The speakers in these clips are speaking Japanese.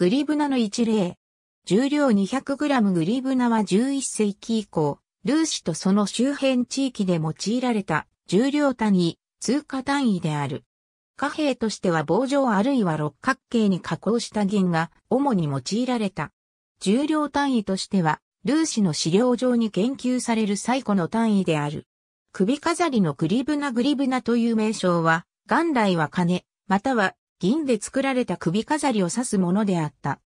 グリブナの一例。重量 200g グリブナは11世紀以降、ルーシとその周辺地域で用いられた重量単位、通貨単位である。貨幣としては棒状あるいは六角形に加工した銀が主に用いられた。重量単位としては、ルーシの資料上に研究される最古の単位である。首飾りのグリブナグリブナという名称は、元来は金、または銀で作られた首飾りを指すものであった。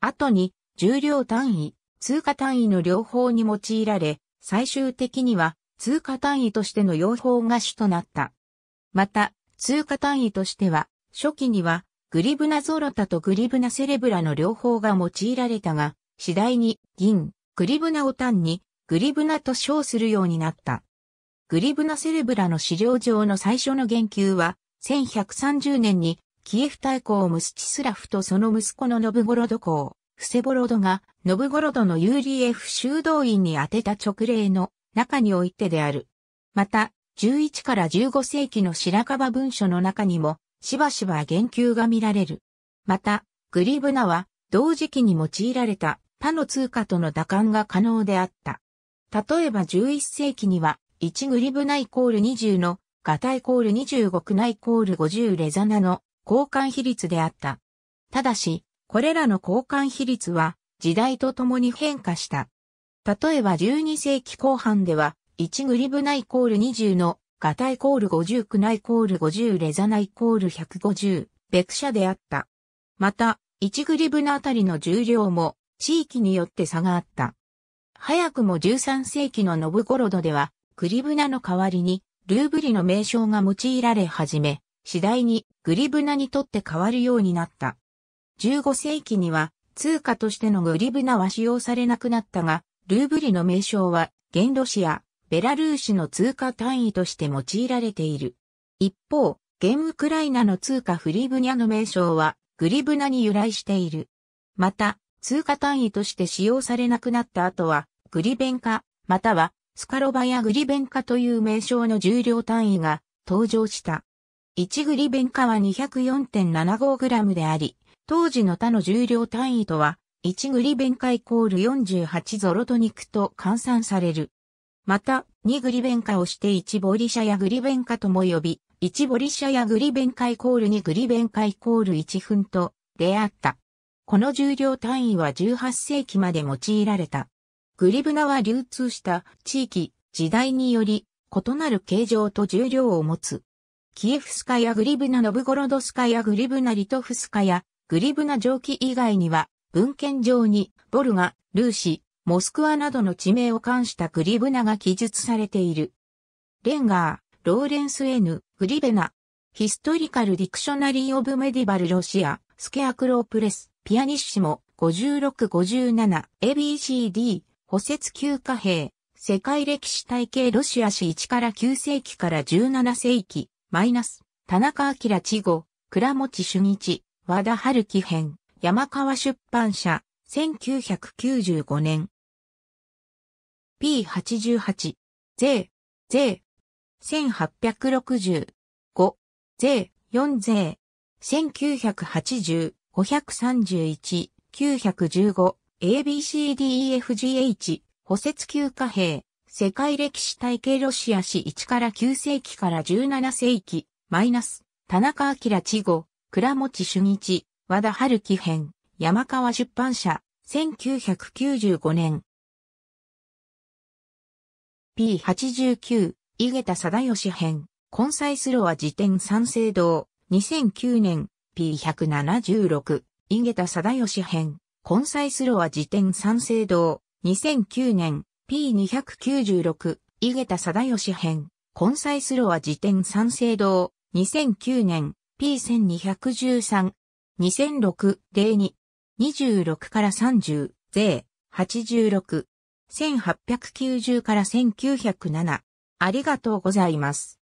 後に、重量単位、通貨単位の両方に用いられ、最終的には通貨単位としての用法が主となった。また、通貨単位としては、初期には、グリブナゾロタとグリブナセレブラの両方が用いられたが、次第に銀、グリブナを単にグリブナと称するようになった。グリブナセレブラの資料上の最初の言及は、1130年にキエフ大公ムスチスラフとその息子のノブゴロド公、フセボロドが、ノブゴロドの UDF 修道院に宛てた直令の中においてである。また、11から15世紀の白樺文書の中にも、しばしば言及が見られる。また、グリブナは、同時期に用いられた他の通貨との打艦が可能であった。例えば11世紀には、1グリブナイコール20の、ガタイコール25クナイコール50レザナの交換比率であった。ただし、これらの交換比率は時代とともに変化した。例えば12世紀後半では、1グリブナイコール20の、ガタイコール50クナイコール50レザナイコール150、ベクシャであった。また、1グリブナあたりの重量も、地域によって差があった。早くも13世紀のノブゴロドでは、グリブナの代わりに、ルーブリの名称が用いられ始め、次第にグリブナにとって変わるようになった。15世紀には通貨としてのグリブナは使用されなくなったが、ルーブリの名称は、現ロシア、ベラルーシの通貨単位として用いられている。一方、現ウクライナの通貨フリブニャの名称は、グリブナに由来している。また、通貨単位として使用されなくなった後は、グリベンカ、または、スカロバやグリベンカという名称の重量単位が登場した。1グリベンカは 204.75g であり、当時の他の重量単位とは、1グリベンカイコール48ゾロトニクと換算される。また、2グリベンカをして1ボリシャやグリベンカとも呼び、1ボリシャやグリベンカイコール2グリベンカイコール1分と出会った。この重量単位は18世紀まで用いられた。グリブナは流通した地域、時代により異なる形状と重量を持つキエフスカやグリブナノブゴロドスカやグリブナリトフスカやグリブナ蒸気以外には、文献上に、ボルガ、ルーシ、モスクワなどの地名を冠したグリブナが記述されている。レンガー、ローレンス・エヌ、グリベナ、ヒストリカル・ディクショナリー・オブ・メディバル・ロシア、スケアクロープレス、ピアニッシモ、5657、ABCD、補説旧貨幣、世界歴史体系ロシア史1から9世紀から17世紀、マイナス、田中明千吾、倉持俊一、和田春樹編、山川出版社、1995年。P88、税、税、1865、税、4税、1980、531、915、ABCDEFGH、補節休暇兵。世界歴史体系ロシア史1から9世紀から17世紀、マイナス、田中明智語、倉持主日、和田春樹編、山川出版社、1995年。P89、井桁貞義編、根菜スロア辞典三聖堂、2009年、P176、井桁貞義編、根菜スロア辞典三聖堂、2009年、P296、井桁貞義編、コンサイスロア辞典三省堂、2009年、P1213、2006、02、26から30、税、86、1890から1907。ありがとうございます。